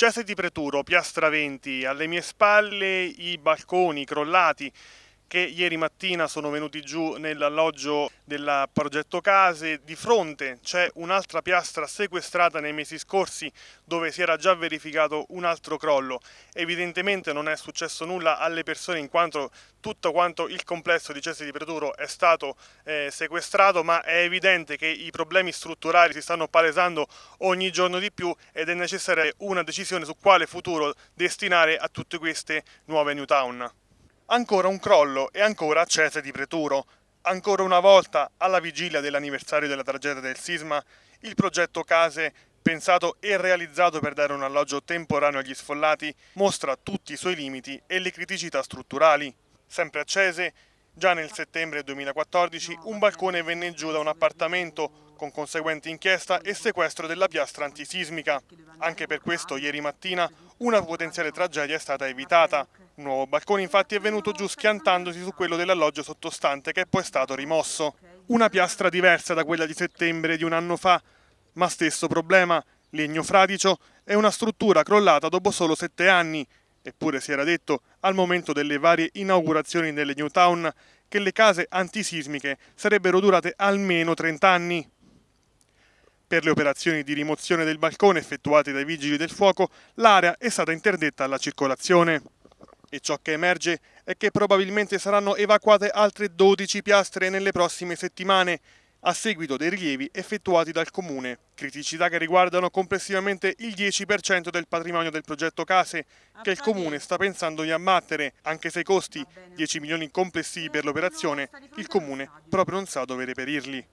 Cese di Preturo, Piastra 20, alle mie spalle i balconi crollati che ieri mattina sono venuti giù nell'alloggio del progetto Case. Di fronte c'è un'altra piastra sequestrata nei mesi scorsi dove si era già verificato un altro crollo. Evidentemente non è successo nulla alle persone in quanto tutto quanto il complesso di Cesi di Preturo è stato eh, sequestrato ma è evidente che i problemi strutturali si stanno palesando ogni giorno di più ed è necessaria una decisione su quale futuro destinare a tutte queste nuove New Town. Ancora un crollo e ancora Cese di Preturo. Ancora una volta, alla vigilia dell'anniversario della tragedia del sisma, il progetto Case, pensato e realizzato per dare un alloggio temporaneo agli sfollati, mostra tutti i suoi limiti e le criticità strutturali. Sempre a Cese, già nel settembre 2014, un balcone venne giù da un appartamento con conseguente inchiesta e sequestro della piastra antisismica. Anche per questo ieri mattina una potenziale tragedia è stata evitata. Un nuovo balcone infatti è venuto giù schiantandosi su quello dell'alloggio sottostante che è poi stato rimosso. Una piastra diversa da quella di settembre di un anno fa, ma stesso problema, legno fradicio, è una struttura crollata dopo solo sette anni, eppure si era detto al momento delle varie inaugurazioni delle Town che le case antisismiche sarebbero durate almeno 30 anni. Per le operazioni di rimozione del balcone effettuate dai vigili del fuoco, l'area è stata interdetta alla circolazione. E ciò che emerge è che probabilmente saranno evacuate altre 12 piastre nelle prossime settimane, a seguito dei rilievi effettuati dal Comune. Criticità che riguardano complessivamente il 10% del patrimonio del progetto Case, che il Comune sta pensando di ammattere, anche se i costi, 10 milioni complessivi per l'operazione, il Comune proprio non sa dove reperirli.